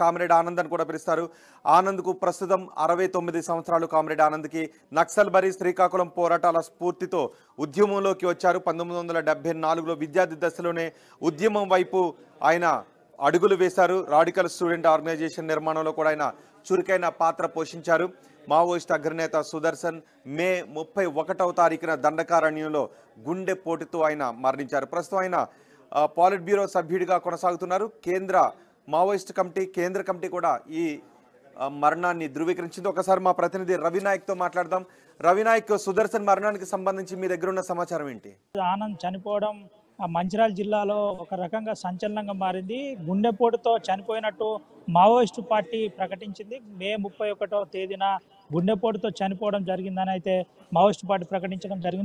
comrade Anand అని కూడా పిలుస్తారు ఆనంద్కు ప్రస్తుతం అరవై తొమ్మిది సంవత్సరాలు కామ్రేడ్ ఆనంద్కి నక్సల్ బరి శ్రీకాకుళం పోరాటాల స్ఫూర్తితో ఉద్యమంలోకి వచ్చారు పంతొమ్మిది వందల డెబ్బై నాలుగులో విద్యార్థి దశలోనే ఉద్యమం వైపు ఆయన అడుగులు వేశారు రాడికల్ స్టూడెంట్ ఆర్గనైజేషన్ నిర్మాణంలో కూడా ఆయన చురుకైన పాత్ర పోషించారు మావోయిస్ట్ అగ్రనేత సుదర్శన్ మే ముప్పై ఒకటవ తారీఖున దండకారణ్యంలో గుండె పోటుతో ఆయన మరణించారు ప్రస్తుతం ఆయన పాలిట్ బ్యూరో సభ్యుడిగా కొనసాగుతున్నారు కేంద్ర మావోయిస్ట్ కమిటీ కేంద్ర కమిటీ కూడా ఈ మరణాన్ని ధృవీకరించింది ఒకసారి మా ప్రతినిధి రవినాయక్తో మాట్లాడదాం రవినాయక్ సుదర్శన్ మరణానికి సంబంధించి మీ దగ్గర ఉన్న సమాచారం ఏంటి ఆనంద్ చనిపోవడం మంచిర్యాల జిల్లాలో ఒక రకంగా సంచలనంగా మారింది గుండెపోటుతో చనిపోయినట్టు మావోయిస్టు పార్టీ ప్రకటించింది మే ముప్పై ఒకటో తేదీన గుండెపోటుతో చనిపోవడం జరిగిందని అయితే మావోయిస్టు పార్టీ ప్రకటించడం జరిగింది